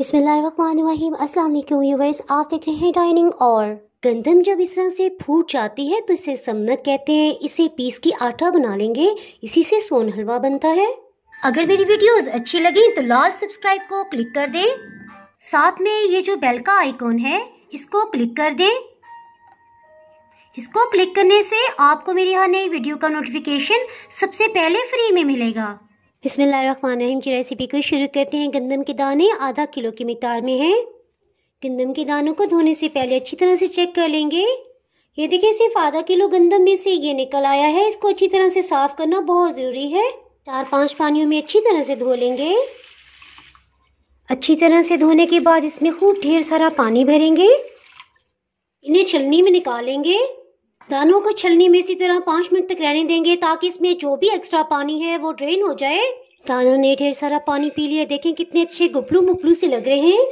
अस्सलाम वालेकुम व्यूवर्स आप देख रहे हैं डाइनिंग और गंदम जब इस तरह से फूट जाती है तो इसे समनक कहते हैं इसे पीस की आटा बना लेंगे इसी से सोन हलवा बनता है अगर मेरी वीडियोस अच्छी लगी तो लाल सब्सक्राइब को क्लिक कर दें साथ में ये जो बेल का आइकॉन है इसको क्लिक कर दें इसको क्लिक करने से आपको मेरी हर नई वीडियो का नोटिफिकेशन सबसे पहले फ्री में मिलेगा बिसमीम की रेसिपी को शुरू करते हैं गंदम के दाने आधा किलो की मकदार में हैं गंदम के दानों को धोने से पहले अच्छी तरह से चेक कर लेंगे ये देखिए सिर्फ आधा किलो गंदम में से ये निकल आया है इसको अच्छी तरह से साफ करना बहुत ज़रूरी है चार पांच पानियों में अच्छी तरह से धो लेंगे अच्छी तरह से धोने के बाद इसमें खूब ढेर सारा पानी भरेंगे इन्हें छलनी में निकालेंगे दानों को छलनी में इसी तरह पाँच मिनट तक रहने देंगे ताकि इसमें जो भी एक्स्ट्रा पानी है वो ड्रेन हो जाए दानों ने ढेर सारा पानी पी लिया देखें कितने अच्छे गुपलू मुपलू से लग रहे हैं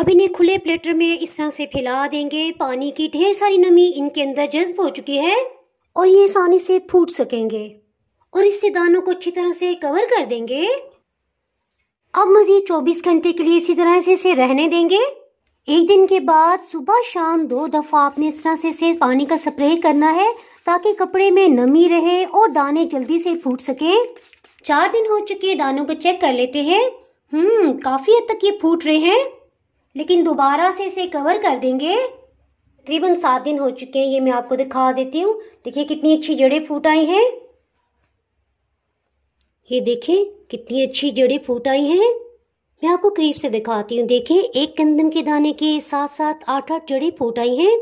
अब इन्हें खुले प्लेटर में इस तरह से फैला देंगे पानी की ढेर सारी नमी इनके अंदर जज्ब हो चुकी है और ये आसानी से फूट सकेंगे और इससे दानों को अच्छी तरह से कवर कर देंगे अब मज़ीद 24 घंटे के लिए इसी तरह से इसे रहने देंगे एक दिन के बाद सुबह शाम दो दफ़ा आपने इस तरह से, से पानी का स्प्रे करना है ताकि कपड़े में नमी रहे और दाने जल्दी से फूट सके चार दिन हो चुके दानों को चेक कर लेते हैं हम्म काफ़ी हद तक ये फूट रहे हैं लेकिन दोबारा से इसे कवर कर देंगे तकरीबन सात दिन हो चुके हैं ये मैं आपको दिखा देती हूँ देखिए कितनी अच्छी जड़े फूट आई हैं ये देखें कितनी अच्छी जड़े फूट आई हैं मैं आपको करीब से दिखाती हूँ देखिए एक कंदम के दाने के साथ साथ आठ आठ जड़े फूट आई हैं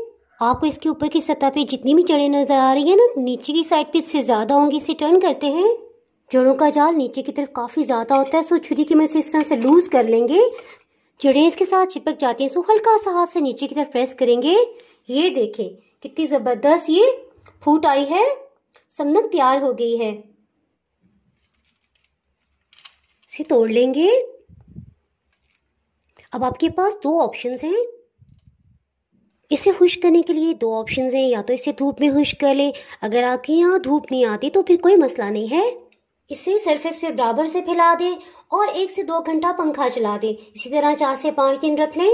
आपको इसके ऊपर की सतह पे जितनी भी जड़ें नज़र आ रही है ना नीचे की साइड पे इससे ज़्यादा होंगी इसे टर्न करते हैं जड़ों का जाल नीचे की तरफ काफ़ी ज़्यादा होता है सो छुरी की मैं इस तरह से लूज़ कर लेंगे जड़ें इसके साथ चिपक जाती हैं सो हल्का सा हाथ से नीचे की तरफ प्रेस करेंगे ये देखें कितनी ज़बरदस्त ये फूट आई है समनक तैयार हो गई है इसे तोड़ लेंगे अब आपके पास दो ऑप्शंस हैं इसे खुश करने के लिए दो ऑप्शंस हैं या तो इसे धूप में खुश्क कर लें अगर आपके यहाँ धूप नहीं आती तो फिर कोई मसला नहीं है इसे सरफेस पे बराबर से फैला दें और एक से दो घंटा पंखा चला दें इसी तरह चार से पाँच दिन रख लें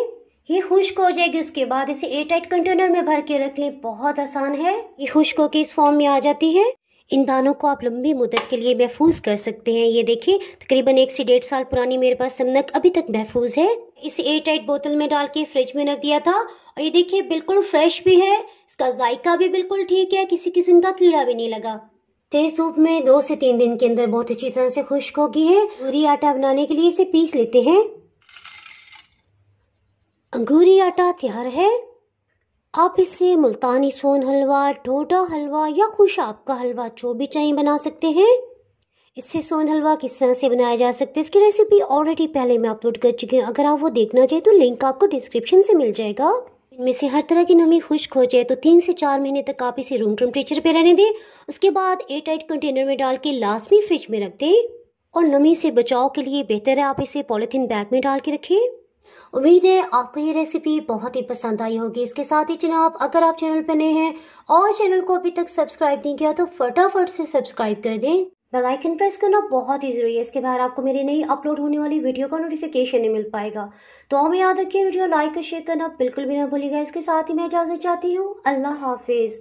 ये खुश्क हो जाएगी उसके बाद इसे एयर टाइट कंटेनर में भर के रख लें बहुत आसान है ये खुश्क होकर इस फॉर्म में आ जाती है इन दानों को आप लंबी मुदत के लिए महफूज कर सकते हैं ये देखिए तकरीबन एक से डेढ़ साल पुरानी मेरे पास समनक अभी तक महफूज है इसे एयर टाइट बोतल में डाल के फ्रिज में रख दिया था और ये देखिए बिल्कुल फ्रेश भी है इसका जायका भी बिल्कुल ठीक है किसी किस्म का कीड़ा भी नहीं लगा तेज धूप में दो से तीन दिन के अंदर बहुत अच्छी तरह से खुश्क होगी है पूरी आटा बनाने के लिए इसे पीस लेते हैं अंगूरी आटा तैयार है आप इससे मुल्तानी सोन हलवा डोडा हलवा या खुश आपका हलवा जो भी चाहिए बना सकते हैं इससे सोन हलवा किस तरह से बनाया जा सकता है इसकी रेसिपी ऑलरेडी पहले मैं अपलोड कर चुकी हूँ अगर आप वो देखना चाहें तो लिंक आपको डिस्क्रिप्शन से मिल जाएगा इनमें से हर तरह की नमी खुश्क हो जाए तो तीन से चार महीने तक आप इसे रूम टेम्परेचर पर रहने दें उसके बाद एयर टाइट कंटेनर में डाल के लाजमी फ्रिज में रख दें और नमी से बचाव के लिए बेहतर है आप इसे पॉलीथीन बैग में डाल के रखें उम्मीद है आपको ये रेसिपी बहुत ही पसंद आई होगी इसके साथ ही जनाब अगर आप चैनल पर नए हैं और चैनल को अभी तक सब्सक्राइब नहीं किया तो फटाफट से सब्सक्राइब कर दें बेल आइकन प्रेस करना बहुत ही जरूरी है इसके बाहर आपको मेरी नई अपलोड होने वाली वीडियो का नोटिफिकेशन नहीं मिल पाएगा तो हमें याद रखिए वीडियो लाइक और शेयर करना बिल्कुल भी ना भूलिएगा इसके साथ ही मैं इजाजत चाहती हूँ अल्लाह हाफिज़